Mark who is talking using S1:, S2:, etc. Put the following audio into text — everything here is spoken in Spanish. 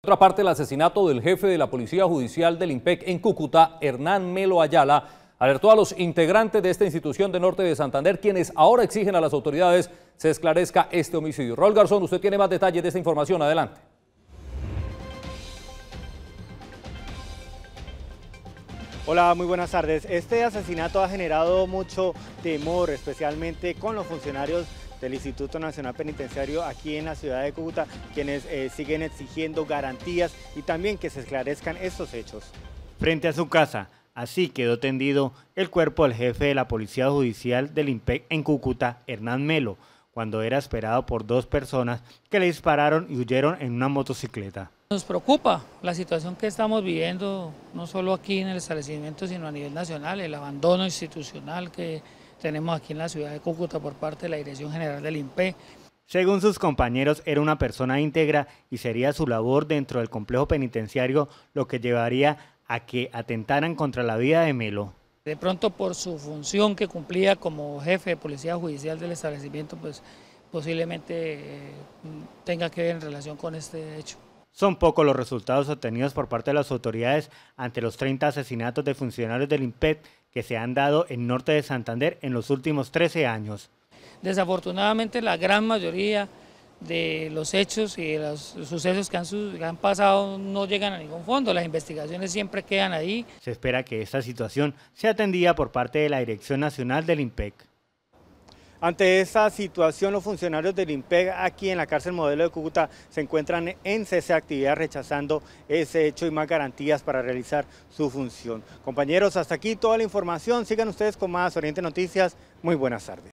S1: otra parte, el asesinato del jefe de la Policía Judicial del IMPEC en Cúcuta, Hernán Melo Ayala, alertó a los integrantes de esta institución de Norte de Santander, quienes ahora exigen a las autoridades se esclarezca este homicidio. Rol Garzón, usted tiene más detalles de esta información. Adelante. Hola, muy buenas tardes.
S2: Este asesinato ha generado mucho temor, especialmente con los funcionarios del Instituto Nacional Penitenciario aquí en la ciudad de Cúcuta, quienes eh, siguen exigiendo garantías y también que se esclarezcan estos hechos. Frente a su casa, así quedó tendido el cuerpo del jefe de la Policía Judicial del IMPEC en Cúcuta, Hernán Melo, cuando era esperado por dos personas que le dispararon y huyeron en una motocicleta.
S3: Nos preocupa la situación que estamos viviendo, no solo aquí en el establecimiento, sino a nivel nacional, el abandono institucional que tenemos aquí en la ciudad de Cúcuta por parte de la Dirección General del INPE.
S2: Según sus compañeros, era una persona íntegra y sería su labor dentro del complejo penitenciario lo que llevaría a que atentaran contra la vida de Melo.
S3: De pronto por su función que cumplía como jefe de policía judicial del establecimiento, pues posiblemente eh, tenga que ver en relación con este hecho.
S2: Son pocos los resultados obtenidos por parte de las autoridades ante los 30 asesinatos de funcionarios del IMPET que se han dado en norte de Santander en los últimos 13 años.
S3: Desafortunadamente la gran mayoría de los hechos y de los sucesos que han, han, pasado no llegan a ningún fondo, las investigaciones siempre quedan ahí.
S2: Se espera que esta situación sea atendida por parte de la Dirección Nacional del IMPEC. Ante esta situación, los funcionarios del IMPEC aquí en la cárcel modelo de Cúcuta se encuentran en cese actividad rechazando ese hecho y más garantías para realizar su función. Compañeros, hasta aquí toda la información. Sigan ustedes con más Oriente Noticias. Muy buenas tardes.